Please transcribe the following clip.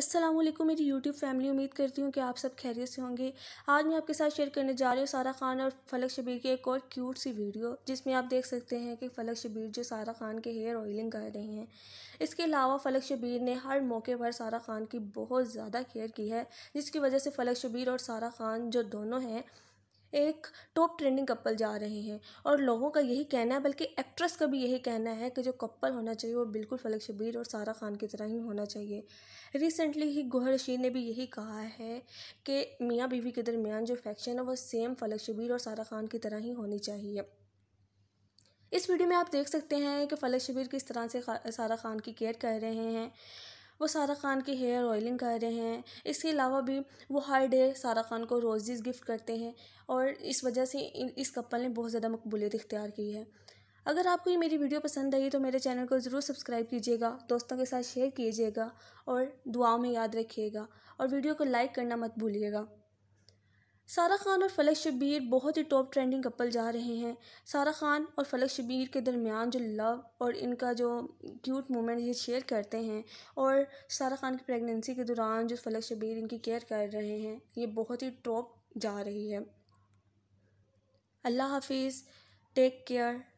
असलम मेरी YouTube family उम्मीद करती हूँ कि आप सब खैरियत से होंगे आज मैं आपके साथ शेयर करने जा रही हूँ सारा खान और फलक शबीर की एक और क्यूट सी वीडियो जिसमें आप देख सकते हैं कि फलक शबीर जो सारा खान के हेयर ऑयलिंग कर रहे हैं इसके अलावा फलक शबीर ने हर मौके पर सारा खान की बहुत ज़्यादा केयर की है जिसकी वजह से फलक शबीर और सारा खान जो दोनों हैं एक टॉप ट्रेंडिंग कपल जा रहे हैं और लोगों का यही कहना है बल्कि एक्ट्रेस का भी यही कहना है कि जो कपल होना चाहिए वो बिल्कुल फलक शबीर और सारा खान की तरह ही होना चाहिए रिसेंटली ही गोहर रशीद ने भी यही कहा है कि मियाँ बीवी के दरमियान जो फैक्शन है वो सेम फलक शबीर और सारा खान की तरह ही होनी चाहिए इस वीडियो में आप देख सकते हैं कि फलक शबीर किस तरह से सारा खान की केयर कर रहे हैं वो सारा खान की हेयर ऑयलिंग कर रहे हैं इसके अलावा भी वो हर डे सारा खान को रोजेज़ गिफ्ट करते हैं और इस वजह से इस कपल ने बहुत ज़्यादा मकबूलियत इख्तियार की है अगर आपको ये मेरी वीडियो पसंद आई तो मेरे चैनल को ज़रूर सब्सक्राइब कीजिएगा दोस्तों के साथ शेयर कीजिएगा और दुआओं में याद रखिएगा और वीडियो को लाइक करना मत भूलिएगा सारा खान और फलक शबीर बहुत ही टॉप ट्रेंडिंग कपल जा रहे हैं सारा खान और फलक शबीर के दरमियान जो लव और इनका जो क्यूट मोमेंट ये शेयर करते हैं और सारा खान की प्रेगनेंसी के दौरान जो फलक शबीर इनकी केयर कर रहे हैं ये बहुत ही टॉप जा रही है अल्लाह हाफिज़ टेक केयर